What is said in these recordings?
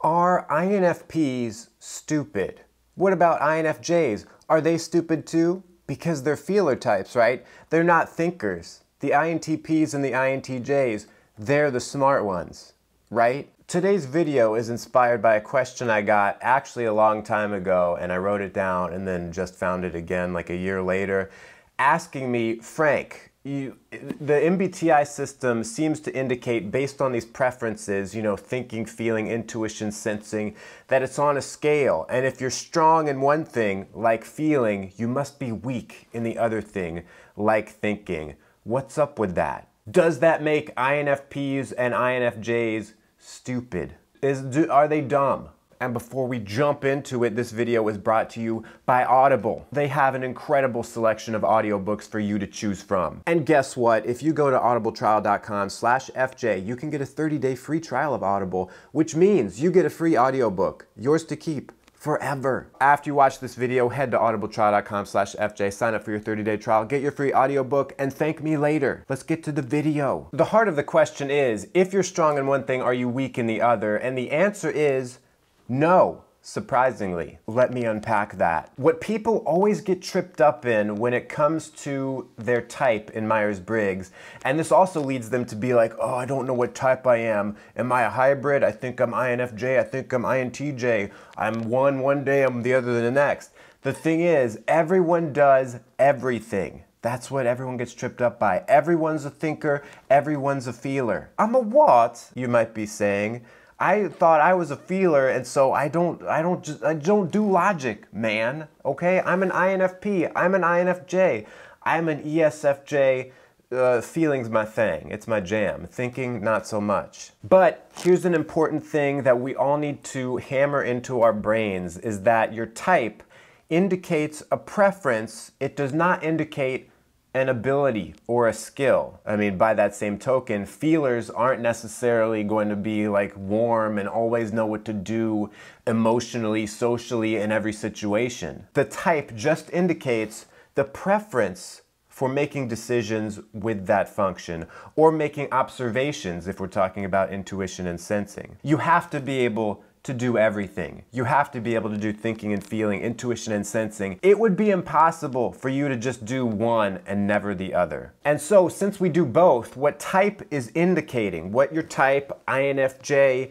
Are INFPs stupid? What about INFJs? Are they stupid too? Because they're feeler types, right? They're not thinkers. The INTPs and the INTJs, they're the smart ones, right? Today's video is inspired by a question I got actually a long time ago, and I wrote it down and then just found it again like a year later, asking me, Frank, you, the MBTI system seems to indicate, based on these preferences, you know, thinking, feeling, intuition, sensing, that it's on a scale. And if you're strong in one thing, like feeling, you must be weak in the other thing, like thinking. What's up with that? Does that make INFPs and INFJs stupid? Is, do, are they dumb? And before we jump into it, this video is brought to you by Audible. They have an incredible selection of audiobooks for you to choose from. And guess what? If you go to audibletrial.com slash FJ, you can get a 30-day free trial of Audible, which means you get a free audiobook, yours to keep forever. After you watch this video, head to audibletrial.com slash FJ, sign up for your 30-day trial, get your free audiobook, and thank me later. Let's get to the video. The heart of the question is, if you're strong in one thing, are you weak in the other? And the answer is, no, surprisingly. Let me unpack that. What people always get tripped up in when it comes to their type in Myers Briggs, and this also leads them to be like, oh, I don't know what type I am. Am I a hybrid? I think I'm INFJ. I think I'm INTJ. I'm one one day, I'm the other the next. The thing is, everyone does everything. That's what everyone gets tripped up by. Everyone's a thinker, everyone's a feeler. I'm a what, you might be saying. I thought I was a feeler, and so I don't, I don't, just, I don't do logic, man. Okay, I'm an INFP. I'm an INFJ. I'm an ESFJ. Uh, feeling's my thing. It's my jam. Thinking, not so much. But here's an important thing that we all need to hammer into our brains: is that your type indicates a preference. It does not indicate an ability or a skill. I mean, by that same token, feelers aren't necessarily going to be like warm and always know what to do emotionally, socially, in every situation. The type just indicates the preference for making decisions with that function or making observations if we're talking about intuition and sensing. You have to be able to do everything. You have to be able to do thinking and feeling, intuition and sensing. It would be impossible for you to just do one and never the other. And so, since we do both, what type is indicating, what your type, INFJ,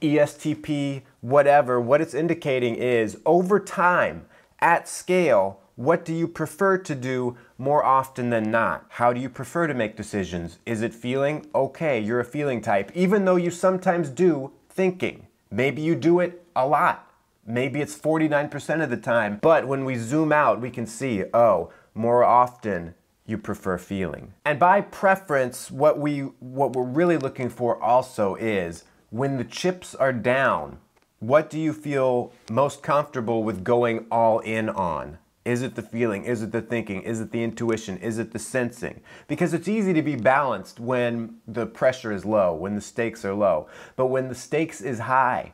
ESTP, whatever, what it's indicating is over time, at scale, what do you prefer to do more often than not? How do you prefer to make decisions? Is it feeling? Okay, you're a feeling type, even though you sometimes do thinking. Maybe you do it a lot. Maybe it's 49% of the time. But when we zoom out, we can see, oh, more often you prefer feeling. And by preference, what we what we're really looking for also is when the chips are down, what do you feel most comfortable with going all in on? Is it the feeling? Is it the thinking? Is it the intuition? Is it the sensing? Because it's easy to be balanced when the pressure is low, when the stakes are low. But when the stakes is high,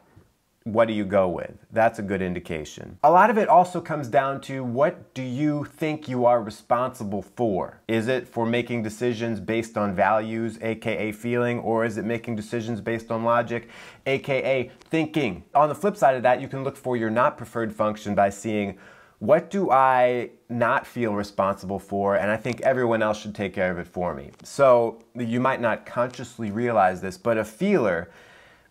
what do you go with? That's a good indication. A lot of it also comes down to what do you think you are responsible for? Is it for making decisions based on values, aka feeling, or is it making decisions based on logic, aka thinking? On the flip side of that, you can look for your not preferred function by seeing what do I not feel responsible for, and I think everyone else should take care of it for me. So you might not consciously realize this, but a feeler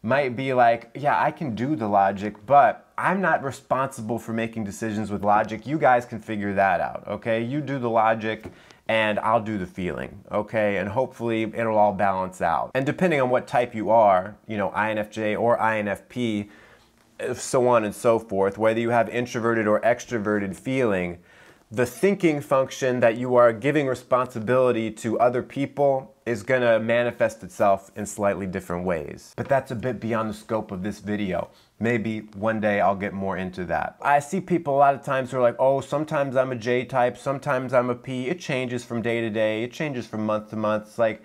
might be like, yeah, I can do the logic, but I'm not responsible for making decisions with logic. You guys can figure that out, okay? You do the logic and I'll do the feeling, okay? And hopefully it'll all balance out. And depending on what type you are, you know, INFJ or INFP, so on and so forth, whether you have introverted or extroverted feeling, the thinking function that you are giving responsibility to other people is going to manifest itself in slightly different ways. But that's a bit beyond the scope of this video. Maybe one day I'll get more into that. I see people a lot of times who are like, oh, sometimes I'm a J type, sometimes I'm a P. It changes from day to day, it changes from month to month. It's like,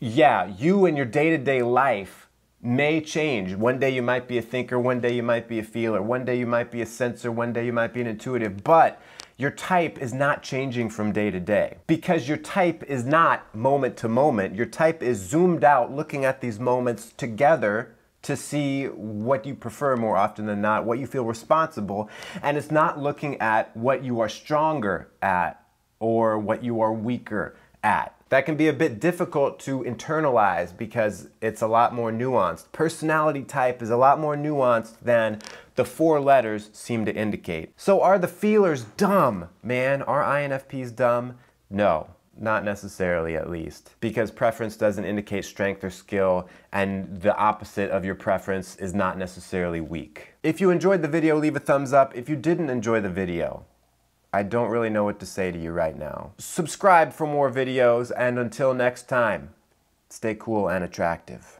yeah, you and your day to day life may change. One day you might be a thinker, one day you might be a feeler, one day you might be a sensor, one day you might be an intuitive, but your type is not changing from day to day because your type is not moment to moment. Your type is zoomed out looking at these moments together to see what you prefer more often than not, what you feel responsible, and it's not looking at what you are stronger at or what you are weaker at that can be a bit difficult to internalize because it's a lot more nuanced. Personality type is a lot more nuanced than the four letters seem to indicate. So are the feelers dumb, man? Are INFPs dumb? No. Not necessarily, at least, because preference doesn't indicate strength or skill, and the opposite of your preference is not necessarily weak. If you enjoyed the video, leave a thumbs up. If you didn't enjoy the video, I don't really know what to say to you right now. Subscribe for more videos, and until next time, stay cool and attractive.